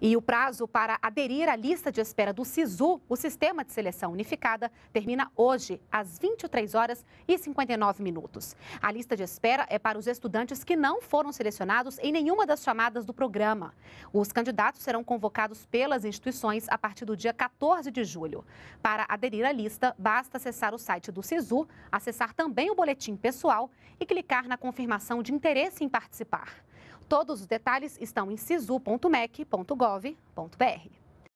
E o prazo para aderir à lista de espera do SISU, o Sistema de Seleção Unificada, termina hoje, às 23 horas e 59 minutos. A lista de espera é para os estudantes que não foram selecionados em nenhuma das chamadas do programa. Os candidatos serão convocados pelas instituições a partir do dia 14 de julho. Para aderir à lista, basta acessar o site do SISU, acessar também o boletim pessoal e clicar na confirmação de interesse em participar. Todos os detalhes estão em sisu.mec.gov.br.